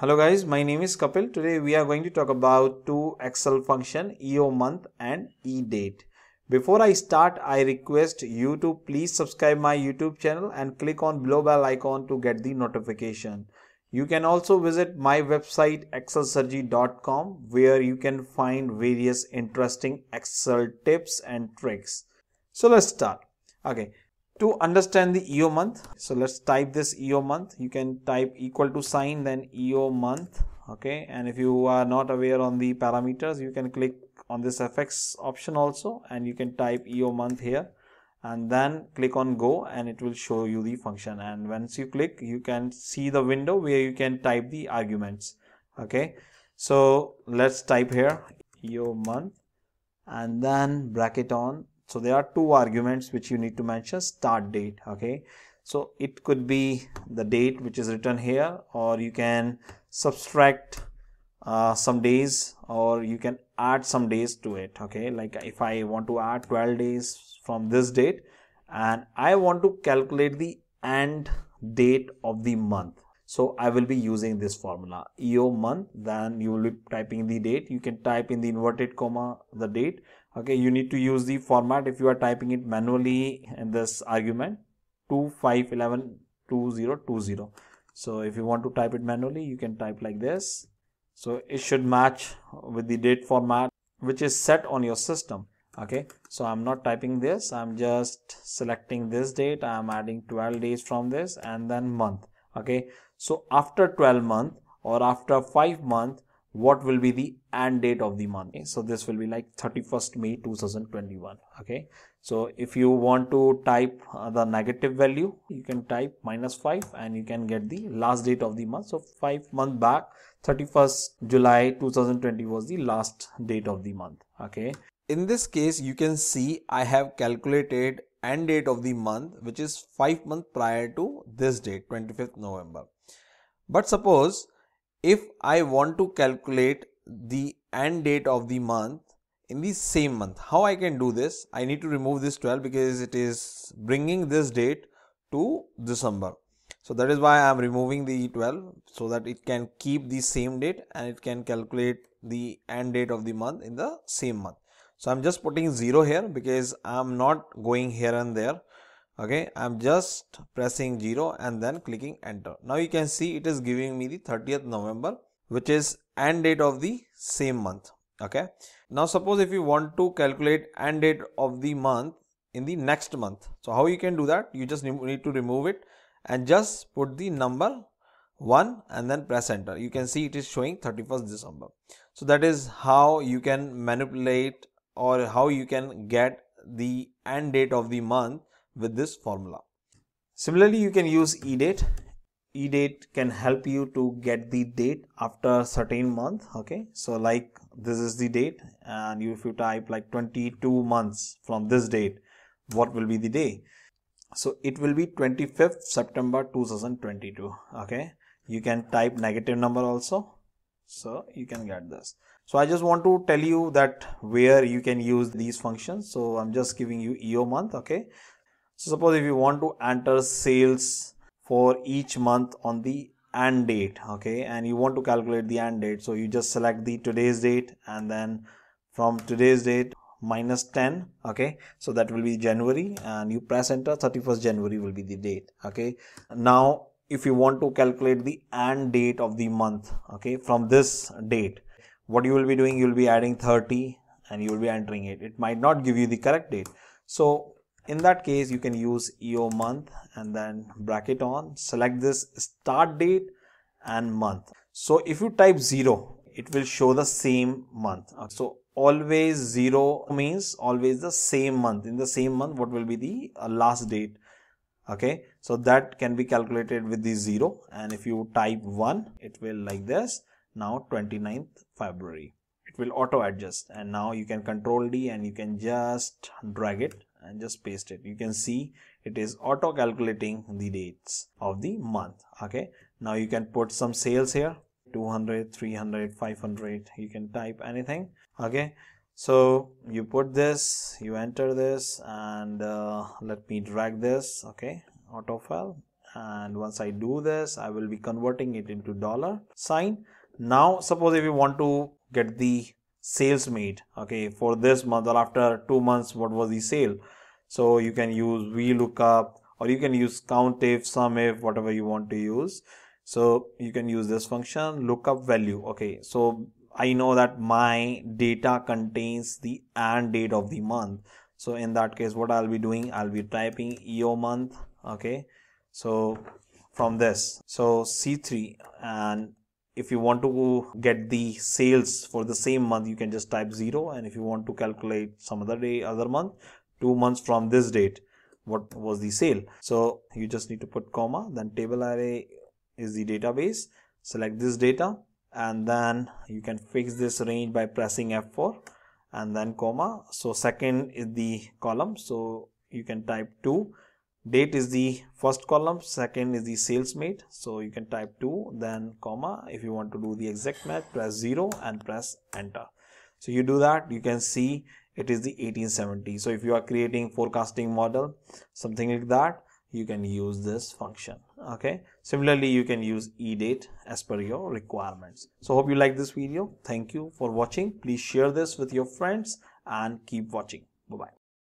Hello guys, my name is Kapil. Today we are going to talk about two Excel function EO month and E date. Before I start, I request you to please subscribe my YouTube channel and click on below bell icon to get the notification. You can also visit my website excelsurgery.com where you can find various interesting Excel tips and tricks. So let's start. Okay, to understand the EO month, so let's type this EO month. You can type equal to sign then EO month. Okay, and if you are not aware on the parameters, you can click on this FX option also and you can type EO month here and then click on go and it will show you the function and once you click you can see the window where you can type the arguments okay so let's type here EO month and then bracket on so there are two arguments which you need to mention start date okay so it could be the date which is written here or you can subtract uh, some days or you can add some days to it okay like if I want to add 12 days from this date and I want to calculate the end date of the month so I will be using this formula EO month then you will be typing the date you can type in the inverted comma the date okay you need to use the format if you are typing it manually in this argument 25112020 so if you want to type it manually you can type like this so it should match with the date format which is set on your system okay so i'm not typing this i'm just selecting this date i'm adding 12 days from this and then month okay so after 12 month or after 5 month what will be the end date of the month so this will be like 31st may 2021 okay so if you want to type uh, the negative value you can type minus 5 and you can get the last date of the month so 5 month back 31st july 2020 was the last date of the month okay in this case you can see i have calculated end date of the month which is 5 month prior to this date 25th november but suppose if I want to calculate the end date of the month in the same month. How I can do this? I need to remove this 12 because it is bringing this date to December. So that is why I am removing the 12 so that it can keep the same date and it can calculate the end date of the month in the same month. So I'm just putting 0 here because I'm not going here and there okay i'm just pressing 0 and then clicking enter now you can see it is giving me the 30th november which is end date of the same month okay now suppose if you want to calculate end date of the month in the next month so how you can do that you just need to remove it and just put the number 1 and then press enter you can see it is showing 31st december so that is how you can manipulate or how you can get the end date of the month with this formula. Similarly, you can use edate. Edate can help you to get the date after certain month. Okay, so like this is the date, and if you type like 22 months from this date, what will be the day? So it will be 25th September 2022. Okay, you can type negative number also, so you can get this. So I just want to tell you that where you can use these functions. So I'm just giving you EO month. Okay. So suppose if you want to enter sales for each month on the and date okay and you want to calculate the and date so you just select the today's date and then from today's date minus 10 okay so that will be january and you press enter 31st january will be the date okay now if you want to calculate the and date of the month okay from this date what you will be doing you will be adding 30 and you will be entering it it might not give you the correct date so in that case you can use EO month and then bracket on select this start date and month so if you type 0 it will show the same month so always 0 means always the same month in the same month what will be the uh, last date okay so that can be calculated with the 0 and if you type 1 it will like this now 29th February it will auto adjust and now you can control D and you can just drag it and just paste it you can see it is auto calculating the dates of the month okay now you can put some sales here 200 300 500 you can type anything okay so you put this you enter this and uh, let me drag this okay auto file and once i do this i will be converting it into dollar sign now suppose if you want to get the sales made okay for this month or after two months what was the sale so you can use vlookup or you can use countif sumif whatever you want to use so you can use this function lookup value okay so i know that my data contains the and date of the month so in that case what i'll be doing i'll be typing eo month okay so from this so c3 and if you want to get the sales for the same month you can just type 0 and if you want to calculate some other day other month two months from this date what was the sale so you just need to put comma then table array is the database select this data and then you can fix this range by pressing f4 and then comma so second is the column so you can type 2 date is the first column second is the sales made so you can type 2 then comma if you want to do the exact match press 0 and press enter so you do that you can see it is the 1870 so if you are creating forecasting model something like that you can use this function okay similarly you can use edate as per your requirements so hope you like this video thank you for watching please share this with your friends and keep watching bye bye